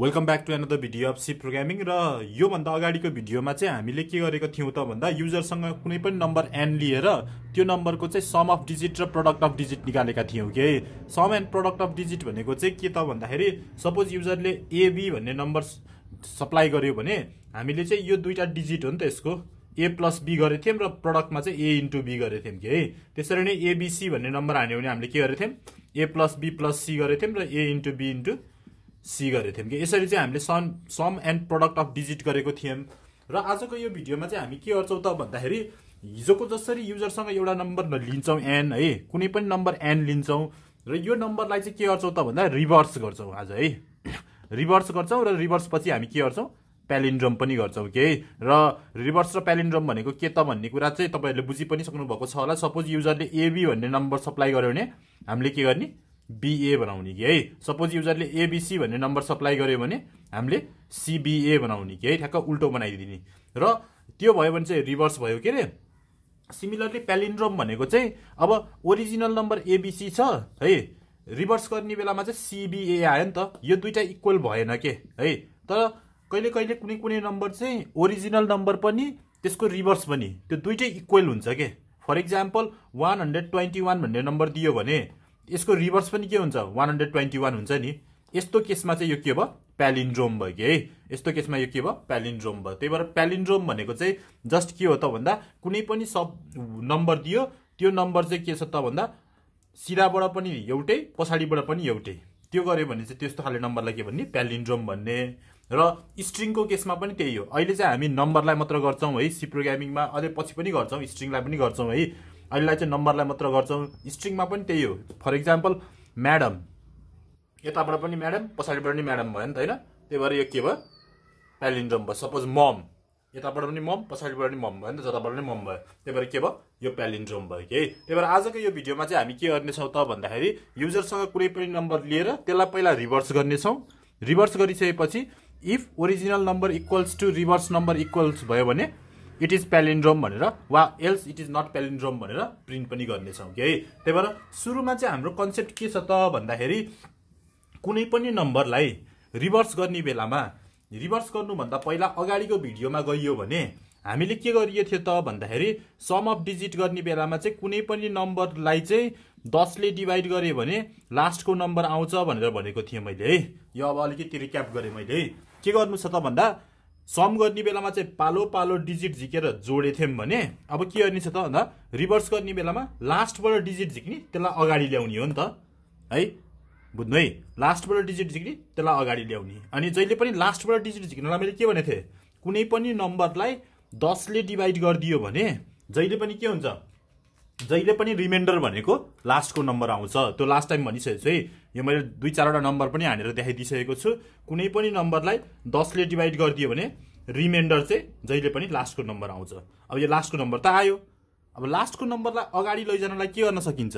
welcome back to another video of C programming र योभन्दा अगाडिको भिडियोमा चाहिँ हामीले के गरेको थियौँ त भन्दा युजरसँग कुनै पनि नम्बर एन लिएर त्यो नम्बरको चाहिँ सम अफ डिजिट र प्रडक्ट अफ डिजिट निकालेका थियौँ कि sum and product of digit भनेको चाहिँ के त भन्दाखेरि सपोज युजरले एबी भन्ने नम्बर सप्लाई गर्यो भने हामीले चाहिँ यो दुईवटा डिजिट हो नि त यसको ए प्लस बी गरेको थियौँ र प्रडक्टमा चाहिँ ए इन्टु बी गरेको थियौँ कि है त्यसरी नै एबिसी भन्ने नम्बर हान्यो भने हामीले के गरेको थियौँ A plus B plus C गरेको थियौँ र A into B into C गरेको थियौँ कि यसरी चाहिँ हामीले sum sum and product of digit गरेको थियौँ र आजको यो भिडियोमा चाहिँ हामी के गर्छौँ त भन्दाखेरि हिजोको जसरी युजरसँग एउटा नम्बर लिन्छौँ एन है कुनै पनि नम्बर एन लिन्छौँ र यो नम्बरलाई चाहिँ के गर्छौँ त भन्दा रिभर्स गर्छौँ आज है रिभर्स गर्छौँ र रिभर्स पछि हामी के गर्छौँ प्यालिन्ड्रम पनि गर्छौँ के र रिभर्स र प्यालिन्ड्रम भनेको के त भन्ने कुरा चाहिँ तपाईँहरूले बुझि पनि सक्नुभएको छ होला सपोज युजरले एबी भन्ने नम्बर सप्लाई गर्यो भने हामीले के गर्ने बिए बनाउने कि है सपोज युजरले एबिसी भन्ने नम्बर सप्लाई गर्यो भने हामीले सिबिए बनाउने कि है ठ्याक्क उल्टो बनाइदिने र त्यो भयो भने चाहिँ रिभर्स भयो के अरे सिमिलरली प्यालिन्ड्रोम भनेको चाहिँ अब ओरिजिनल नम्बर एबिसी छ है रिभर्स गर्ने बेलामा चाहिँ सिबिए आयो नि त यो दुइटा इक्वल भएन के है तर कहिले कहिले कुनै कुनै नम्बर चाहिँ ओरिजिनल नम्बर पनि त्यसको रिभर्स पनि त्यो दुइटै इक्वल हुन्छ के for example one hundred twenty one भन्ने नम्बर दियो भने यसको रिभर्स पनि के हुन्छ वान हन्ड्रेड ट्वेन्टी वान हुन्छ नि यस्तो केसमा चाहिँ यो के भयो प्यालिन्ड्रोम भयो कि है यस्तो केसमा यो के भयो प्यालिन्ड्रोम भयो त्यही भएर प्यालिन्ड्रोम भनेको चाहिँ जस्ट के हो त भन्दा कुनै पनि सब नम्बर दियो त्यो नम्बर चाहिँ के छ त भन्दा सिधाबाट पनि एउटै पछाडिबाट पनि एउटै त्यो गऱ्यो भने चाहिँ त्यस्तो खाले नम्बरलाई के भन्ने प्यालिन्ड्रोम भन्ने र स्ट्रिङको केसमा पनि त्यही हो अहिले चाहिँ हामी नम्बरलाई मात्र गर्छौँ है सिप्रोग्रामिङमा अझै पछि पनि गर्छौँ स्ट्रिङलाई पनि गर्छौँ है अहिलेलाई चाहिँ नम्बरलाई मात्र गर्छौँ स्ट्रिङमा पनि त्यही हो फर इक्जाम्पल म्याडम यताबाट पनि म्याडम पछाडिबाट पनि म्याडम भयो नि त होइन त्यही भएर यो के भयो प्यालिन्ड्रम भयो सपोज मम यताबाट पनि मम पछाडिबाट पनि मम भयो नि त जताबाट पनि मम भयो त्यही भएर के भयो यो प्यालिन्ड्रोम भयो कि है त्यही भएर आजको यो भिडियोमा चाहिँ हामी के गर्नेछौँ त भन्दाखेरि युजरसँग कुनै पनि नम्बर लिएर त्यसलाई पहिला रिभर्स गर्नेछौँ रिभर्स गरिसकेपछि if original number equals to reverse number equals भयो भने इट इज प्यालेन्ड्रोम भनेर वा else it is not palindrome भनेर प्रिन्ट पनि गर्नेछौँ कि है त्यही भएर सुरुमा चाहिँ हाम्रो कन्सेप्ट के छ त भन्दाखेरि कुनै पनि नम्बरलाई रिभर्स गर्ने बेलामा रिभर्स गर्नुभन्दा पहिला अगाडिको भिडियोमा गइयो भने हामीले के गरिएको थियो त भन्दाखेरि सम अफ डिजिट गर्ने बेलामा चाहिँ कुनै पनि नम्बरलाई चाहिँ दसले डिभाइड गरेँ भने लास्टको नम्बर आउँछ भनेर भनेको थिएँ मैले है यो अब अलिकति रिक्याप गरेँ मैले है के गर्नु छ त भन्दा सम गर्ने बेलामा चाहिँ पालो पालो डिजिट झिकेर जोडेथ्यौँ भने अब के गर्ने छ त भन्दा रिभर्स गर्ने बेलामा लास्टबाट डिजिट झिक्ने त्यसलाई अगाडि ल्याउने हो नि त है बुझ्नु है लास्टबाट डिजिट झिक्ने त्यसलाई अगाडि ल्याउने अनि जहिले पनि लास्टबाट डिजिट झिक्नलाई मैले के भनेको थिएँ कुनै पनि नम्बरलाई दसले डिभाइड गरिदियो भने जहिले पनि के हुन्छ जहिले पनि रिमाइन्डर भनेको लास्टको नम्बर आउँछ त्यो लास्ट टाइम भनिसकेको छु है यो मैले दुई चारवटा नम्बर पनि हानेर देखाइदिइसकेको छु कुनै पनि नम्बरलाई दसले डिभाइड गरिदियो भने रिमाइन्डर चाहिँ जहिले पनि लास्टको नम्बर आउँछ अब यो लास्टको नम्बर त आयो अब लास्टको नम्बरलाई अगाडि लैजानलाई के गर्न सकिन्छ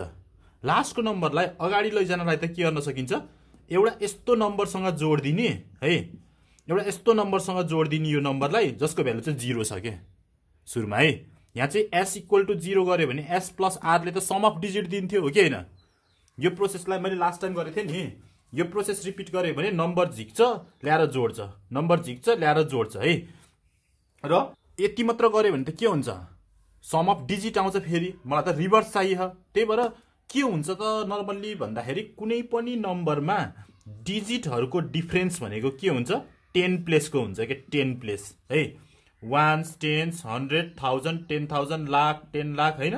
लास्टको नम्बरलाई अगाडि लैजानलाई त के गर्न सकिन्छ एउटा यस्तो नम्बरसँग जोडिदिने है एउटा यस्तो नम्बरसँग जोडिदिने यो नम्बरलाई जसको भ्यालु चाहिँ जिरो छ क्या सुरुमा है यहाँ चाहिँ एस इक्वल टु जिरो गऱ्यो भने एस प्लस आरले त सम अफ डिजिट दिन्थ्यो हो कि होइन यो प्रोसेसलाई मैले लास्ट टाइम गरेको थिएँ नि यो प्रोसेस रिपिट गऱ्यो भने नम्बर झिक्छ ल्याएर जोड्छ नम्बर झिक्छ ल्याएर जोड्छ है र यति मात्र गऱ्यो भने त के हुन्छ सम अफ डिजिट आउँछ फेरि मलाई त रिभर्स चाहियो त्यही भएर के हुन्छ त नर्मल्ली भन्दाखेरि कुनै पनि नम्बरमा डिजिटहरूको डिफ्रेन्स भनेको के हुन्छ टेन प्लेसको हुन्छ क्या टेन प्लेस है ones tens hundred thousand ten thousand lakh ten lakh होइन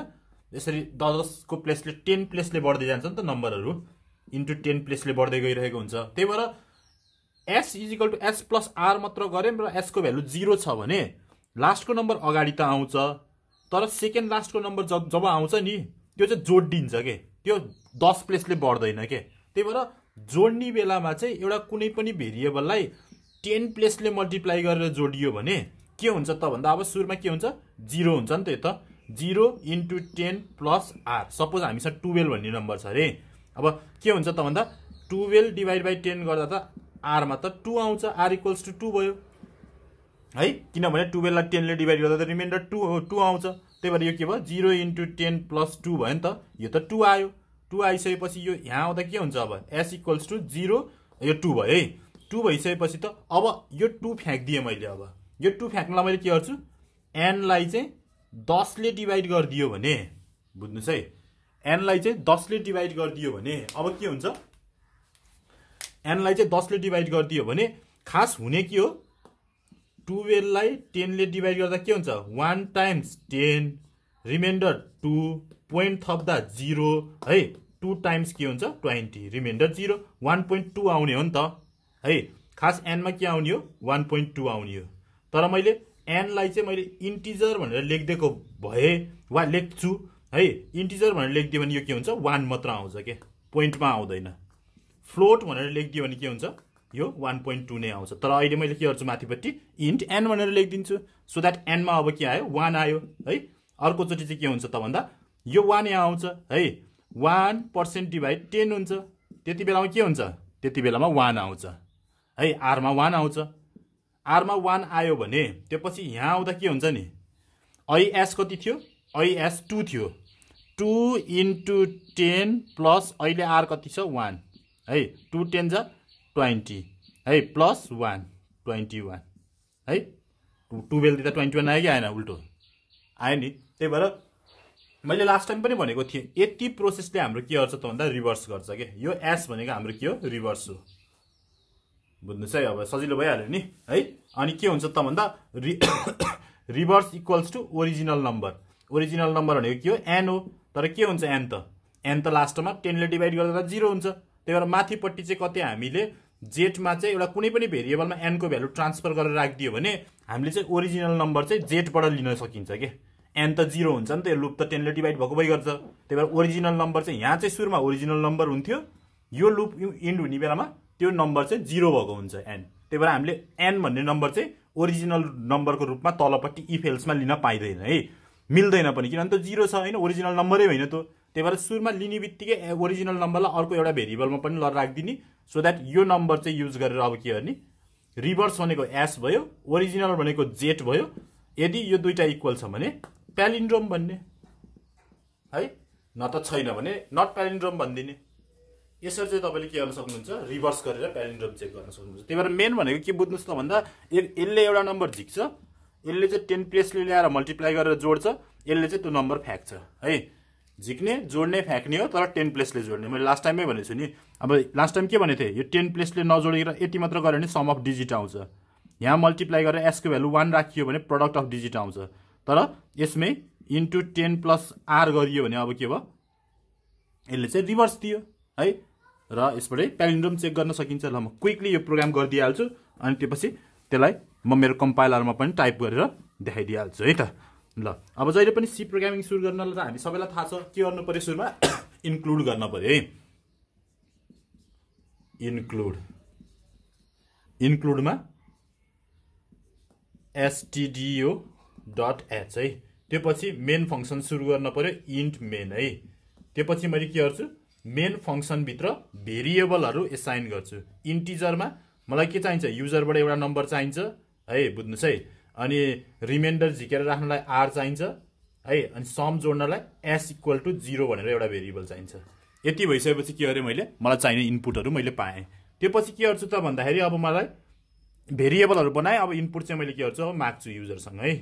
यसरी दसको प्लेसले टेन प्लेसले बढ्दै जान्छ नि त नम्बरहरू इन्टु टेन प्लेसले बढ्दै गइरहेको हुन्छ त्यही भएर S equal to S plus R मात्र गऱ्यौँ र एसको भ्यालु जिरो छ भने लास्टको नम्बर अगाडि त आउँछ तर सेकेन्ड लास्टको नम्बर जब जब आउँछ नि त्यो चाहिँ जोडिन्छ के त्यो दस प्लेसले बढ्दैन के त्यही भएर जोड्ने बेलामा चाहिँ एउटा कुनै पनि भेरिएबललाई टेन प्लेसले मल्टिप्लाई गरेर जोडियो भने के हुन्छ त भन्दा अब सुरुमा के हुन्छ जिरो हुन्छ नि त यो त zero into ten plus R suppose हामीसँग टुवेल्भ भन्ने नम्बर छ अरे अब के हुन्छ त भन्दा टुवेल्भ डिभाइड बाई टेन गर्दा त आरमा त टू आउँछ आर इक्वल्स टु टू भयो है किनभने टुवेल्भलाई टेनले डिभाइड गर्दा त रिमाइन्डर टू टू आउँछ त्यही भएर यो के भयो zero into ten plus two भयो नि त यो त टू आयो टू आइसकेपछि यो यहाँ आउँदा के हुन्छ अब एस इक्वल्स टु जिरो यो टू भयो है टू भइसकेपछि त अब यो टू फ्याँकिदिएँ मैले अब यो टू फ्याक्टरलाई मैले के गर्छु एनलाई चाहिँ दसले डिभाइड गरिदियो भने बुझ्नुहोस् है एनलाई चाहिँ दसले डिभाइड गरिदियो भने अब के हुन्छ एनलाई चाहिँ दसले डिभाइड गरिदियो भने खास हुने के हो टुवेल्भलाई टेनले डिभाइड गर्दा के हुन्छ one times ten remainder two point थप्दा जिरो है टू टाइम्स के हुन्छ twenty remainder zero one point two आउने हो नि त है खास एनमा के आउने हो वान पोइन्ट टू आउने हो तर मैले एनलाई चाहिँ मैले इन्टिजर भनेर लेखिदिएको भए वा लेख्छु है इन्टिजर भनेर लेखिदियो भने यो के हुन्छ वान मात्र आउँछ के पोइन्टमा आउँदैन फ्लोट भनेर लेखिदियो भने के हुन्छ यो वान पोइन्ट टू नै आउँछ तर अहिले मैले के गर्छु माथिपट्टि इन्ट एन भनेर लेखिदिन्छु सो द्याट एनमा अब के आयो वान आयो है अर्कोचोटि चाहिँ के हुन्छ त भन्दा यो वान यहाँ आउँछ है वान पर्सेन्ट डिभाइड टेन हुन्छ त्यति बेलामा के हुन्छ त्यति बेलामा वान आउँछ है आरमा वान आउँछ आरमा वान आयो भने त्यो पछि यहाँ आउँदा के हुन्छ नि आइएस कति थियो आइएस टू थियो टु इन्टु टेन प्लस अहिले आर कति छ वान है टु टेन छ ट्वेन्टी है प्लस वान ट्वेन्टी वान है टु टुवेल्भ दिँदा ट्वेन्टी वान आयो कि आएन उल्टो आयो नि त्यही भएर मैले लास्ट टाइम पनि भनेको थिएँ यति प्रोसेसले हाम्रो के गर्छ त भन्दा रिभर्स गर्छ कि यो एस भनेको हाम्रो के हो रिभर्स हो बुझ्नु चाहिँ अब सजिलो भइहाल्यो नि है अनि के हुन्छ त भन्दा रि reverse equals to original number original number भनेको के हो एन हो तर के हुन्छ एन त एन त लास्टमा टेनले डिभाइड गर्दा जिरो हुन्छ त्यही भएर माथिपट्टि चाहिँ कति हामीले जेटमा चाहिँ एउटा कुनै पनि भेरिएबलमा एनको भ्यालु ट्रान्सफर गरेर राखिदियो भने हामीले चाहिँ ओरिजिनल नम्बर चाहिँ जेटबाट लिन सकिन्छ के एन त जिरो हुन्छ नि त यो लुप त टेनले डिभाइड भएको भइ गर्छ त्यही भएर ओरिजिनल नम्बर चाहिँ यहाँ चाहिँ सुरुमा ओरिजिनल नम्बर हुन्थ्यो यो लुप इन्ड हुने बेलामा त्यो नम्बर चाहिँ जिरो भएको हुन्छ एन त्यही भएर हामीले एन भन्ने नम्बर चाहिँ ओरिजिनल नम्बरको रूपमा तलपट्टि इफेल्समा लिन पाइँदैन है मिल्दैन पनि किनभने त्यो जिरो छ होइन ओरिजिनल नम्बरै होइन त्यो त्यही भएर सुरुमा लिने बित्तिकै ओरिजिनल नम्बरलाई अर्को एउटा भेरिएबलमा पनि ल राखिदिने सो द्याट यो नम्बर चाहिँ युज गरेर अब के गर्ने रिभर्स भनेको एस भयो ओरिजिनल भनेको जेट भयो यदि यो दुइटा इक्वल छ भने प्यालिन्ड्रोम भन्ने है न त छैन भने नट प्यालिन्ड्रोम भनिदिने यसरी चाहिँ तपाईँले के गर्न सक्नुहुन्छ रिभर्स गरेर प्यारेन्ट्रम चेक गर्न सक्नुहुन्छ त्यही भएर मेन भनेको के बुझ्नुहोस् त भन्दा यसले एउटा नम्बर झिक्छ यसले चाहिँ टेन प्लेसले ल्याएर मल्टिप्लाई गरेर जोड्छ यसले चाहिँ त्यो नम्बर फ्याँक्छ है झिक्ने जोड्ने फ्याँक्ने हो तर टेन प्लेसले जोड्ने मैले लास्ट टाइमै भनेको छु नि अब लास्ट टाइम के भनेको थिएँ यो टेन प्लेसले नजोडेर यति मात्र गऱ्यो भने सम अफ डिजिट आउँछ यहाँ मल्टिप्लाई गरेर एसको भ्यालु वान राखियो भने प्रडक्ट अफ डिजिट आउँछ तर यसमै इन्टु टेन प्लस आर गरियो भने अब के भयो यसले चाहिँ रिभर्स दियो है र यसबाटै प्यालिन्ड्रोम चेक गर्न सकिन्छ ल म क्विकली यो प्रोग्राम गरिदिइहाल्छु अनि त्योपछि त्यसलाई म मेरो कम्पाइलरमा पनि टाइप गरेर देखाइदिइहाल्छु है त ल अब जहिले पनि सी प्रोग्रामिङ सुरु गर्नलाई त हामी सबैलाई थाहा छ के गर्नु पऱ्यो सुरुमा इन्क्लुड गर्न पऱ्यो है इन्क्लुड इन्क्लुडमा एसटिडिओ डट एच है त्यो पछि मेन फङ्सन सुरु गर्न पऱ्यो इन्ट मेन है त्यो पछि मैले के गर्छु मेन फङ्सनभित्र भेरिएबलहरू एसाइन गर्छु इन्टिजरमा मलाई के चाहिन्छ युजरबाट एउटा नम्बर चाहिन्छ है बुझ्नुहोस् है अनि रिमाइन्डर झिकेर राख्नलाई आर चाहिन्छ है अनि सम जोड्नलाई एस इक्वल टु जिरो भनेर एउटा भेरिएबल चाहिन्छ यति भइसकेपछि के गरेँ मैले मलाई चाहिने इनपुटहरू मैले पाएँ त्यो पछि के गर्छु त भन्दाखेरि अब मलाई भेरिएबलहरू बनाएँ अब इनपुट चाहिँ मैले के गर्छु अब माग्छु युजरसँग है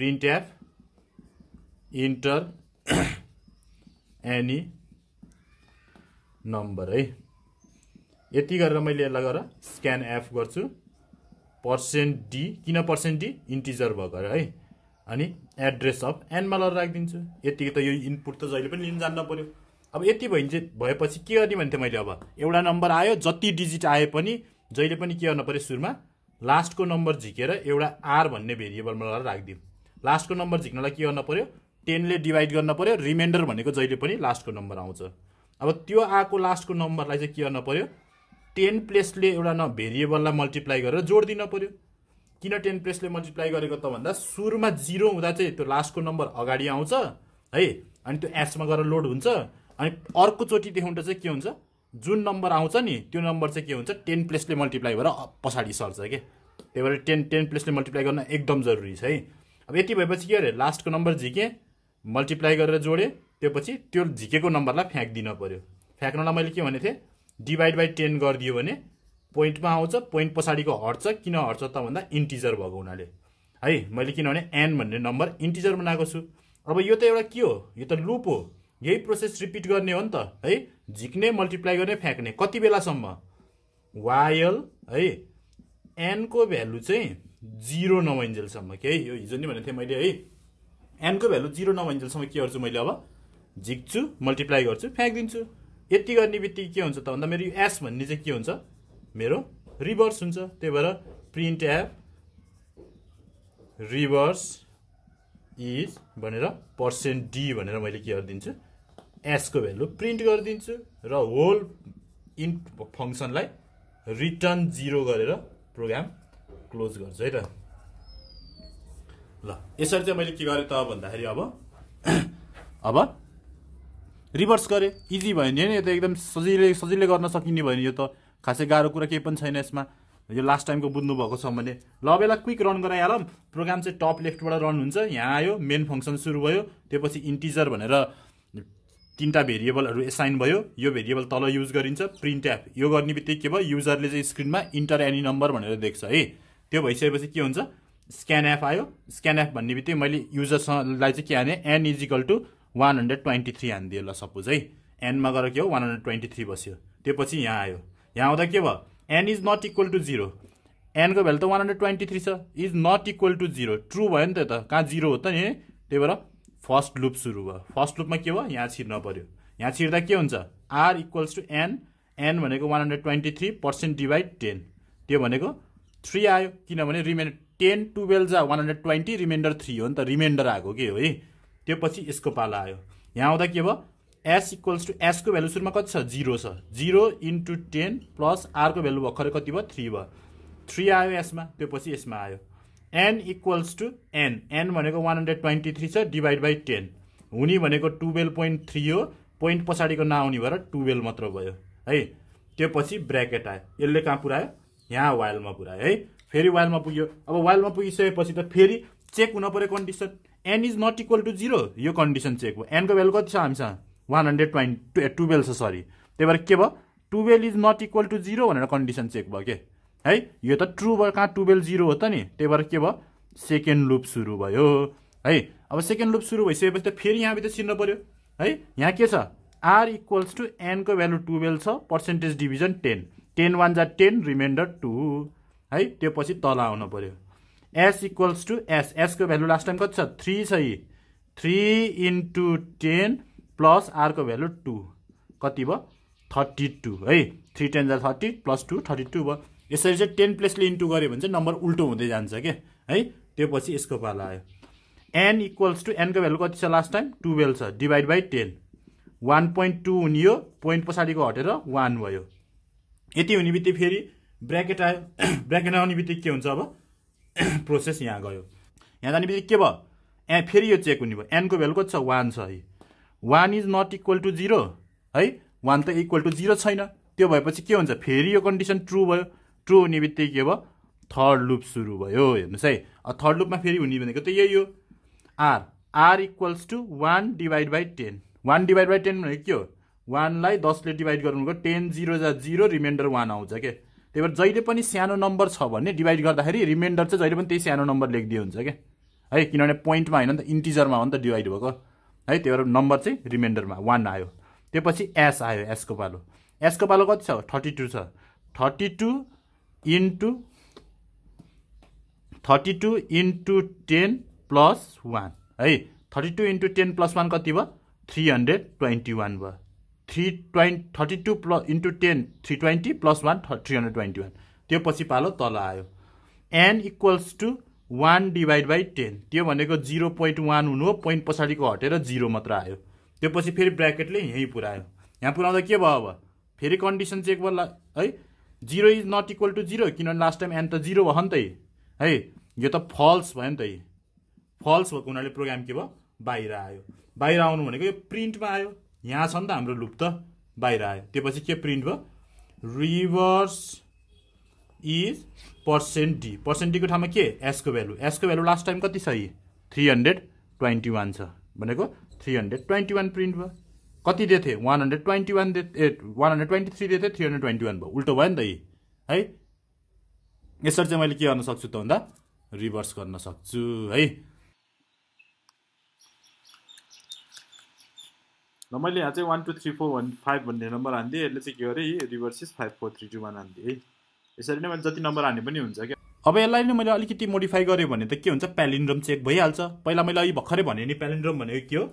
print F enter any number है यति गरेर मैले यसलाई गरेर स्क्यान एफ गर्छु पर्सेन्ट डी किन पर्सेन्ट डी इन्टिजर अरे है अनि एड्रेस अफ एनमा लगेर राखिदिन्छु यतिको त यो इनपुट त जहिले पनि लिन जान्नु पऱ्यो अब यति भइ भएपछि के गर्ने भन्थ्यो मैले अब एउटा नम्बर आयो जति डिजिट आए पनि जहिले पनि के गर्नु पऱ्यो सुरुमा लास्टको नम्बर झिकेर एउटा आर भन्ने भेरिएबलमा लगेर राखिदिउँ लास्टको नम्बर झिक्नलाई के गर्नु पऱ्यो टेनले डिभाइड गर्न पऱ्यो रिमाइन्डर भनेको जहिले पनि लास्टको नम्बर आउँछ अब त्यो आएको लास्टको नम्बरलाई चाहिँ के गर्नु पऱ्यो टेन प्लेसले एउटा न भेरिएबललाई मल्टिप्लाई गरेर जोड दिनु पऱ्यो किन टेन प्लेसले मल्टिप्लाई गरेको त भन्दा सुरुमा जिरो हुँदा चाहिँ त्यो लास्टको नम्बर अगाडि आउँछ है अनि त्यो एप्समा गएर लोड हुन्छ अनि अर्कोचोटिदेखिबाट चाहिँ के हुन्छ जुन नम्बर आउँछ नि त्यो नम्बर चाहिँ के हुन्छ टेन प्लेसले मल्टिप्लाई भएर पछाडि सर्छ के त्यही भएर टेन टेन प्लेसले मल्टिप्लाई गर्न एकदम जरुरी छ है अब यति भएपछि के अरे लास्टको नम्बर झिकेँ मल्टिप्लाई गरेर जोडेँ त्योपछि त्यो झिकेको नम्बरलाई फ्याँकिदिन पऱ्यो फ्याँक्नलाई मैले के भनेको थिएँ डिभाइड बाई टेन गरिदियो भने पोइन्टमा आउँछ पोइन्ट पछाडिको हट्छ किन हट्छ त भन्दा इन्टिजर भएको हुनाले है मैले किनभने एन भन्ने नम्बर इन्टिजर बनाएको छु अब यो त एउटा के हो यो त लुप हो यही प्रोसेस रिपिट गर्ने हो नि त है झिक्ने मल्टिप्लाई गर्ने फ्याँक्ने कति बेलासम्म वायल है एनको भ्यालु चाहिँ जिरो नभइन्जेलसम्म के है यो हिजो नि भनेको थिएँ मैले है एनको भ्यालु जिरो नभइन्जेलसम्म के गर्छु मैले अब झिक्छु मल्टिप्लाई गर्छु फ्याँकिदिन्छु यति गर्ने बित्तिकै के हुन्छ त भन्दा मेरो एस भन्ने चाहिँ के हुन्छ मेरो रिभर्स हुन्छ त्यही भएर प्रिन्ट एप रिभर्स इज भनेर पर्सेन्ट डी भनेर मैले के गरिदिन्छु एसको भ्यालु प्रिन्ट गरिदिन्छु र होल इन फङ्सनलाई रिटर्न जिरो गरेर प्रोग्राम क्लोज गर्छु है त ल यसरी चाहिँ मैले के गरेँ त भन्दाखेरि अब अब रिभर्स गरेँ इजी भयो नि यो त एकदम सजिलै सजिलै गर्न सकिने भयो नि यो त खासै गाह्रो कुरा केही पनि छैन यसमा यो लास्ट टाइमको बुझ्नुभएको छ भने ल बेला क्विक रन गराइहालौँ प्रोग्राम चाहिँ टप लेफ्टबाट रन हुन्छ यहाँ आयो मेन फङ्सन सुरु भयो त्योपछि इन्टिजर भनेर तिनवटा भेरिएबलहरू एसाइन भयो यो भेरिएबल तल युज गरिन्छ प्रिन्ट एप यो गर्ने बित्तिकै के भयो युजरले चाहिँ स्क्रिनमा इन्टर एनी नम्बर भनेर देख्छ है त्यो भइसकेपछि के हुन्छ स्क्यान एप आयो स्क्यान एप भन्ने बित्तिकै मैले युजरसँगलाई चाहिँ के हाने N equal to one hundred twenty three हानिदियो ल सपोज है एनमा गएर के हो वान हन्ड्रेड ट्वेन्टी थ्री बस्यो त्यो पछि यहाँ आयो यहाँ आउँदा के भयो N is not equal to zero एनको भ्यालु त वान हन्ड्रेड ट्वेन्टी थ्री छ is not equal to zero true भयो नि त त कहाँ जिरो हो त नि त्यही भएर फर्स्ट लुप सुरु भयो फर्स्ट लुपमा के भयो यहाँ छिर्न पऱ्यो यहाँ छिर्दा के हुन्छ R equals to N N भनेको one hundred twenty three percent divide ten त्यो भनेको थ्री आयो किनभने रिमाइन्डर टेन टुवेल्भ जा one hundred twenty remainder three हो नि त रिमाइन्डर आएको के हो है त्यो पछि यसको पाला आयो यहाँ आउँदा के भयो एस इक्वल्स टु एसको भ्यालु सुरुमा कति छ जिरो छ जिरो इन्टु टेन प्लस आरको भ्यालु भर्खरै कति भयो थ्री भयो थ्री आयो यसमा त्यो पछि यसमा आयो an equals to N N भनेको वान हन्ड्रेड ट्वेन्टी थ्री छ डिभाइड बाई टेन हुने भनेको टुवेल्भ पोइन्ट थ्री हो पोइन्ट पछाडिको नआउने भएर टुवेल्भ मात्र भयो है त्यो पछि ब्राकेट आयो यसले कहाँ पुऱ्यायो यहाँ वाइलमा पुऱ्यायो है फेरि वाइलमा पुग्यो अब वाइलमा पुगिसकेपछि त फेरि चेक हुन पऱ्यो condition N is not equal to zero यो कन्डिसन चेक भयो एनको भेल्यु कति छ हामीसँग वान हन्ड्रेड ट्वेन्टी टुवेल्भ छ सरी त्यही भएर के भयो twelve is not equal to zero भनेर कन्डिसन चेक भयो के है यो त ट्रु भयो कहाँ टुवेल्भ जिरो हो त नि त्यही भएर के भयो सेकेन्ड लुप सुरु भयो है अब सेकेन्ड लुप सुरु भइसकेपछि त फेरि यहाँभित्र चिन्नु पऱ्यो है यहाँ के छ आर इक्वल्स टु एनको भ्यालु टुवेल्भ छ percentage division ten ten one जा टेन रिमाइन्डर टू है त्यो पछि तल आउनु पऱ्यो एस इक्वल्स टु एस एसको भ्यालु लास्ट टाइम कति छ थ्री छ यी थ्री इन्टु टेन प्लस आरको भ्यालु टू कति भयो थर्टी टू है थ्री टेन जा thirty plus two thirty two भयो यसरी चाहिँ टेन प्लेसले इन्टु गऱ्यो भने चाहिँ नम्बर उल्टो हुँदै जान्छ क्या है त्यो पछि यसको पाला आयो एन इक्वल्स टु एनको भ्यालु कति छ लास्ट टाइम टुवेल्भ छ divide by ten one point two हुने यो पोइन्ट पछाडिको हटेर वान भयो यति हुने बित्तिकै फेरि ब्राकेट आयो ब्राकेट आउने बित्तिकै के हुन्छ अब प्रोसेस यहाँ गयो यहाँ जाने बित्तिकै के भयो ए फेरि यो चेक हुने भयो एनको भ्यालु कति छ वान छ है one is not equal to zero है वान त इक्वल टु जिरो छैन त्यो भएपछि के हुन्छ फेरि यो कन्डिसन ट्रु भयो ट्रु हुने बित्तिकै के भयो थर्ड लुप सुरु भयो हेर्नुहोस् है थर्ड लुपमा फेरि हुने भनेको त यही हो R R equals to one divide by ten one divide by ten भनेको के हो वानलाई दसले डिभाइड गर्नुको टेन जिरो जा जिरो रिमाइन्डर वान आउँछ के त्यही भएर जहिले पनि सानो नम्बर छ भने डिभाइड गर्दाखेरि रिमाइन्डर चाहिँ जहिले पनि त्यही सानो नम्बर लेखिदियो हुन्छ क्या है किनभने पोइन्टमा होइन नि त इन्टिजरमा हो नि त डिभाइड भएको है त्यही भएर नम्बर चाहिँ रिमाइन्डरमा वान आयो त्योपछि एस आयो एसको पालो एसको पालो कति छ थर्टी टू छ thirty two into thirty two into ten plus one है thirty two into ten plus one कति भयो थ्री हन्ड्रेड ट्वेन्टी वान भयो three twenty thirty two plus into ten three twenty plus one three hundred twenty one त्यो पछि पालो तल आयो an equals to one divide by ten त्यो भनेको जिरो पोइन्ट वान हुनु हो पोइन्ट पछाडिको हटेर जिरो मात्र आयो त्यो पछि फेरि ब्राकेटले यहीँ पुऱ्यायो यहाँ पुऱ्याउँदा के भयो अब फेरि कन्डिसन चाहिँ गर्ला है zero is not equal to zero किनभने लास्ट टाइम एन त जिरो भयो नि त है यो त फल्स भयो नि त फल्स भएको हुनाले प्रोग्राम के भयो बाहिर आयो बाहिर आउनु भनेको यो प्रिन्टमा आयो यहाँ छ नि त हाम्रो लुप त बाहिर आयो त्योपछि के प्रिन्ट भयो reverse is percent d percent डीको ठाउँमा के एसको भ्यालु एसको भ्यालु लास्ट टाइम कति छ यी थ्री हन्ड्रेड ट्वेन्टी वान छ भनेको three hundred twenty one print भयो कति दिएको थिएँ वान हन्ड्रेड ट्वेन्टी वान दे ए वान हन्ड्रेड ट्वेन्टी थ्री दिएको थिएँ थ्री हन्ड्रेड ट्वेन्टी वान भयो उल्टो भयो नि त यी है यसरी चाहिँ मैले के गर्न सक्छु त भन्दा रिभर्स गर्न सक्छु है ल मैले यहाँ चाहिँ one two three four one five भन्ने नम्बर हान्दिएँ यसले चाहिँ के गरेँ reverses five four three two one हान्दिएँ है यसरी नै मैले जति नम्बर हाने पनि हुन्छ क्या अब यसलाई नै मैले अलिकति मोडिफाई गरेँ भने त के हुन्छ प्यालिन्ड्रम चेक भइहाल्छ पहिला मैले अघि भर्खरै भने नि प्यालिन्ड्रम भनेको के हो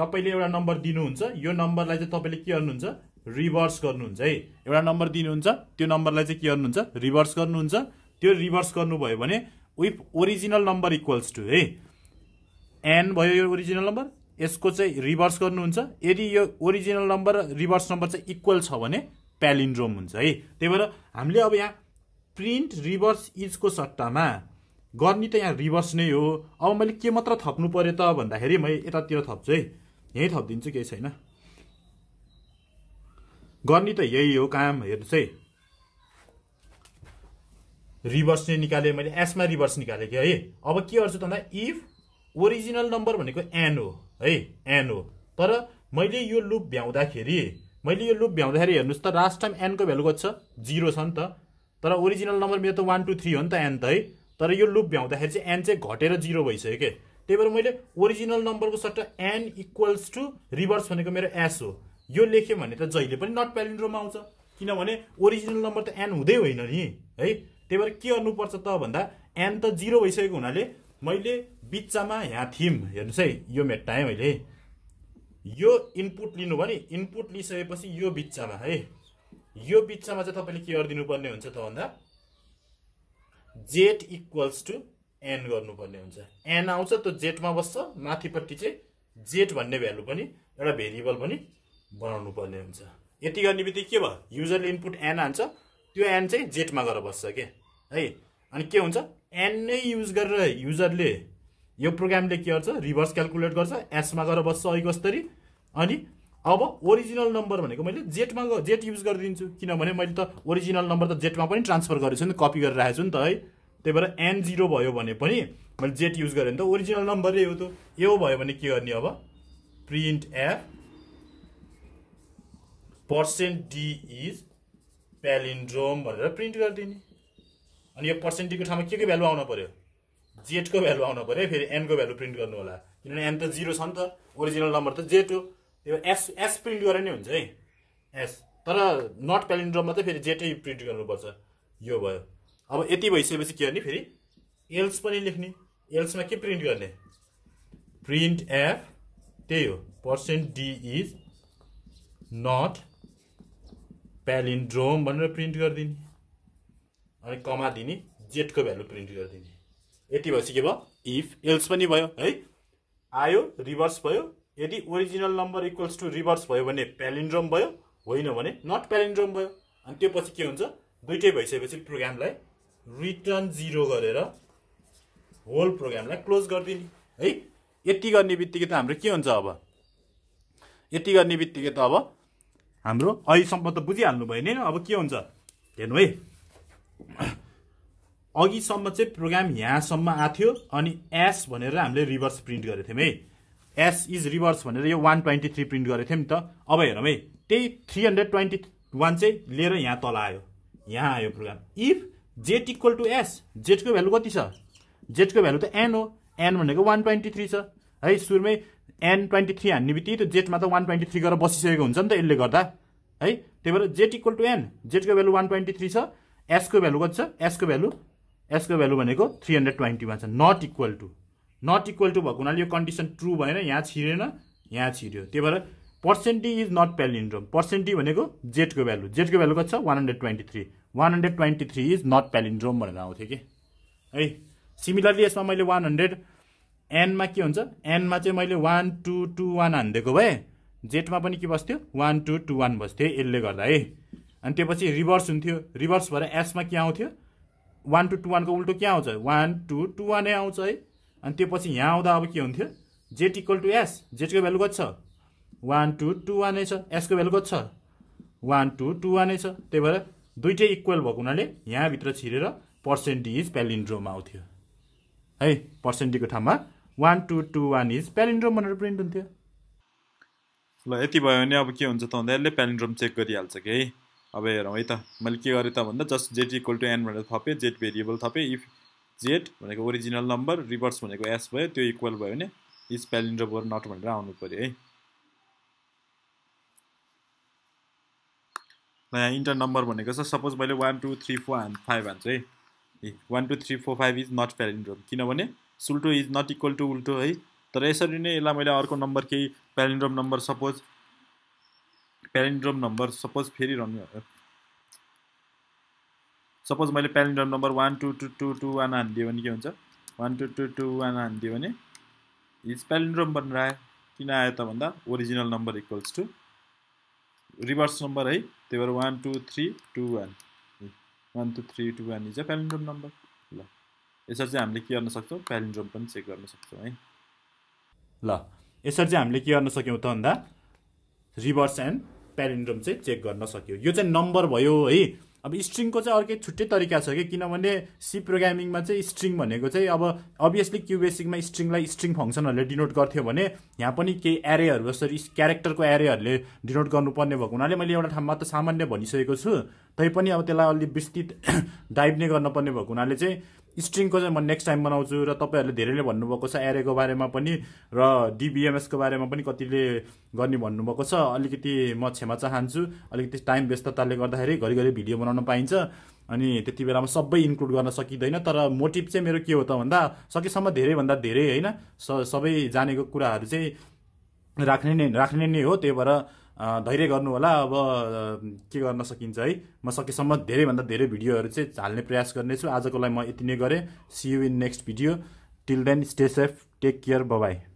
तपाईँले एउटा नम्बर दिनुहुन्छ यो नम्बरलाई चाहिँ तपाईँले के गर्नुहुन्छ रिभर्स गर्नुहुन्छ है एउटा नम्बर दिनुहुन्छ त्यो नम्बरलाई चाहिँ के गर्नुहुन्छ रिभर्स गर्नुहुन्छ त्यो रिभर्स गर्नुभयो भने with original number equals to है एन भयो यो ओरिजिनल नम्बर यसको चाहिँ रिभर्स गर्नुहुन्छ यदि यो ओरिजिनल नम्बर र रिभर्स नम्बर चाहिँ इक्वल छ भने प्यालिन्ड्रोम हुन्छ है त्यही भएर हामीले अब यहाँ प्रिन्ट रिभर्स इजको सट्टामा गर्ने त यहाँ रिभर्स नै हो अब मैले के मात्र थप्नु पऱ्यो त भन्दाखेरि मैले यतातिर थप्छु है यहीँ थपिदिन्छु केही छैन गर्ने त यही हो काम हेर्नुहोस् है रिभर्स नै निकालेँ मैले एसमा रिभर्स निकालेँ क्या है अब के गर्छु त भन्दा इफ ओरिजिनल नम्बर भनेको एन हो है एन हो तर मैले यो लुप भ्याउँदाखेरि मैले यो लुप भ्याउँदाखेरि हेर्नुहोस् त लास्ट टाइम एनको भ्यालु कति छ जिरो छ नि त तर ओरिजिनल नम्बर मेरो त वान टू थ्री हो नि त एन त है तर यो लुप भ्याउँदाखेरि चाहिँ एन चाहिँ घटेर जिरो भइसक्यो के त्यही भएर मैले ओरिजिनल नम्बरको सट्टा एन इक्वल्स टु रिभर्स भनेको मेरो एस हो यो लेखेँ भने त जहिले पनि नट प्यालिन्ड्रोमा आउँछ किनभने ओरिजिनल नम्बर त एन हुँदै होइन नि है त्यही भएर के गर्नुपर्छ त भन्दा एन त जिरो भइसकेको हुनाले मैले बिचमा यहाँ थिम हेर्नुहोस् है यो मेट्टाएँ मैले यो इनपुट लिनु भने इनपुट लिइसकेपछि यो बिचमा है यो बिचमा चाहिँ तपाईँले के पर्ने हुन्छ त भन्दा जेट इक्वल्स टु एन गर्नुपर्ने हुन्छ एन आउँछ त्यो जेटमा बस्छ माथिपट्टि चाहिँ जेट भन्ने भ्यालु पनि एउटा भेरिएबल पनि बनाउनु पर्ने हुन्छ यति गर्ने बित्तिकै के भयो युजरले इनपुट एन हान्छ त्यो एन चाहिँ जेटमा गएर बस्छ के है अनि के हुन्छ एन नै युज गरेर युजरले यो प्रोग्रामले के गर्छ रिभर्स क्यालकुलेट गर्छ एसमा गएर बस्छ अहिकस्तरी अनि अब ओरिजिनल नम्बर भनेको मैले जेटमा जेट युज गरिदिन्छु किनभने मैले त ओरिजिनल नम्बर त जेटमा पनि ट्रान्सफर गरेको छु नि कपी गरेर छु नि त है त्यही भएर एन जिरो भयो भने पनि मैले जेट युज गरेँ भने त ओरिजिनल नम्बरै हो त यो भयो भने के गर्ने अब print f percent d is palindrome भनेर प्रिन्ट गरिदिने अनि यो पर्सेन्ट डीको ठाउँमा के के भ्यालु आउनु पऱ्यो जेडको भ्यालु आउनु पऱ्यो फेरि एनको भ्यालु प्रिन्ट गर्नु होला किनभने एन त जिरो छ नि त ओरिजिनल नम्बर त जेट हो त्यो एस एस प्रिन्ट गरे नै हुन्छ है एस तर नट क्यालेन्डरमा त फेरि जेटै प्रिन्ट गर्नुपर्छ यो भयो अब यति भइसकेपछि के गर्ने फेरि एल्स पनि लेख्ने एल्समा के प्रिन्ट गर्ने प्रिन्ट एफ त्यही हो percent d is not palindrome भनेर प्रिन्ट गरिदिने अनि कमा दिने जेटको भ्यालु प्रिन्ट गरिदिने यति भइसक्यो भयो इफ एल्स पनि भयो है आयो रिभर्स भयो यदि original number equals to reverse भयो भने प्यालिन्ड्रम भयो होइन भने नट प्यालिन्ड्रम भयो अनि त्यो पछि के हुन्छ दुइटै भइसकेपछि प्रोग्रामलाई रिटर्न जिरो गरेर होल प्रोग्रामलाई क्लोज गरिदिने है यति गर्ने बित्तिकै त हाम्रो के हुन्छ अब यति गर्ने बित्तिकै त अब हाम्रो अहिलेसम्म त बुझिहाल्नु भयो नि अब के हुन्छ हेर्नु है अघिसम्म चाहिँ प्रोग्राम यहाँसम्म आएको थियो अनि एस भनेर हामीले रिभर्स प्रिन्ट गरेको थियौँ है एस इज रिभर्स भनेर यो वान ट्वेन्टी थ्री प्रिन्ट गरेको थियौँ नि त अब हेरौँ है त्यही थ्री हन्ड्रेड ट्वेन्टी वान चाहिँ लिएर यहाँ तल आयो यहाँ आयो program if z equal to s जेटको भ्यालु कति छ जेटको भ्यालु त एन हो एन भनेको वान ट्वेन्टी थ्री छ है सुरुमै एन ट्वेन्टी थ्री हान्ने बित्तिकै त्यो जेटमा त वान ट्वेन्टी थ्री गरेर बसिसकेको हुन्छ नि त यसले गर्दा है त्यही भएर जेट इक्वल टु एन जेटको भ्यालु वान ट्वेन्टी थ्री छ एसको भ्यालु कति छ एसको भ्यालु एसको भ्यालु भनेको थ्री हन्ड्रेड ट्वेन्टीमा छ not equal to not equal to भएको हुनाले यो कन्डिसन ट्रु भएन यहाँ छिरेन यहाँ छिर्यो त्यही भएर पर्सेन्टी इज नट प्यालिन्ड्रोम पर्सेन्टी भनेको जेटको भ्यालु जेटको भ्यालु कति छ one hundred twenty three one hundred twenty three is not palindrome भनेर आउँथ्यो कि है सिमिलरली यसमा मैले वान हन्ड्रेड एनमा के हुन्छ एनमा चाहिँ मैले वान टू टू वान हानिदिएको भए जेटमा पनि के बस्थ्यो वान टू टू वान बस्थ्यो यसले गर्दा है अनि त्योपछि रिभर्स हुन्थ्यो रिभर्स भएर एसमा के आउँथ्यो वान टू टू वानको उल्टो के आउँछ वान टू टू वानै आउँछ है अनि त्यो पछि यहाँ आउँदा अब के हुन्थ्यो जेट इक्वल टु एस जेटको भ्यालु कति छ वान टू टू वानै छ एसको भ्यालु कति छ वान टू टू वानै छ त्यही भएर दुइटै इक्वल भएको हुनाले यहाँभित्र छिरेर पर्सेन्टेज प्यालिन्ड्रोम आउँथ्यो है पर्सेन्टेजको ठाउँमा one two two one is palindrome भनेर प्रिन्ट हुन्थ्यो ल यति भयो भने अब के हुन्छ त भन्दा यसले प्यालिन्ड्रोम चेक गरिहाल्छ कि है अब हेरौँ है त मैले के गरेँ त भन्दा just z equal to n भनेर थपेँ जेड भेरिएबल थपेँ इफ जेड भनेको ओरिजिनल नम्बर रिभर्स भनेको एस भयो त्यो इक्वल भयो भने इज प्यालिन्डो बोर नट भनेर आउनु पऱ्यो है र यहाँ इन्टर नम्बर भनेको छ सपोज मैले वान टू थ्री फोर हान् फाइभ हान्छु है one two three four five is not palindrome किनभने सुल्टो इज नट इक्वल टु उल्टो है तर यसरी नै यसलाई मैले अर्को नम्बर केही palindrome number suppose palindrome number suppose फेरि रङ सपोज मैले palindrome number one two two two two one हानिदियो भने के हुन्छ one two two two one हानिदियो भने हिज प्यालेन्ड्रम भनेर आयो किन आयो त भन्दा original number equals to reverse number है त्यही भएर one two three two one one two three two one is a palindrome number ल यसरी चाहिँ हामीले के गर्न सक्छौँ प्यालेन्ड्रम पनि चेक गर्न सक्छौँ है ल यसरी चाहिँ हामीले के गर्न सक्यौँ त भन्दा रिभर्स एन्ड प्यारेन्ड्रम चाहिँ चेक गर्न सक्यो यो चाहिँ नम्बर भयो है अब स्ट्रिङको चाहिँ अर्कै छुट्टै तरिका छ कि किनभने सी प्रोग्रामिङमा चाहिँ स्ट्रिङ भनेको चाहिँ अब अभियसली क्युबेसिकमा स्ट्रिङलाई स्ट्रिङ फङ्सनहरूले डिनोट गर्थ्यो भने यहाँ पनि केही एरेहरू जसरी क्यारेक्टरको एरेहरूले डिनोट गर्नुपर्ने भएको हुनाले मैले एउटा ठाउँमा त सामान्य भनिसकेको छु तैपनि अब त्यसलाई अलि विस्तृत डाइभ नै गर्नुपर्ने भएको हुनाले चाहिँ स्ट्रिङको चाहिँ म नेक्स्ट टाइम बनाउँछु र तपाईँहरूले धेरैले भन्नुभएको छ एरेको बारेमा पनि र डिबिएमएसको बारेमा पनि कतिले गर्ने भन्नुभएको छ अलिकति म क्षमा चाहन्छु अलिकति टाइम व्यस्तताले गर्दाखेरि घरिघरि भिडियो बनाउन पाइन्छ अनि त्यति बेलामा सबै इन्क्लुड गर्न सकिँदैन तर मोटिभ चाहिँ मेरो के हो त भन्दा सकेसम्म धेरैभन्दा धेरै होइन स सबै जानेको कुराहरू चाहिँ राख्ने नै राख्ने नै हो त्यही भएर धैर्य गर्नुहोला अब के गर्न सकिन्छ है म सकेसम्म धेरैभन्दा धेरै भिडियोहरू चाहिँ हाल्ने प्रयास गर्नेछु आजको लागि म यति नै गरेँ see you in next video till then stay safe take care Babai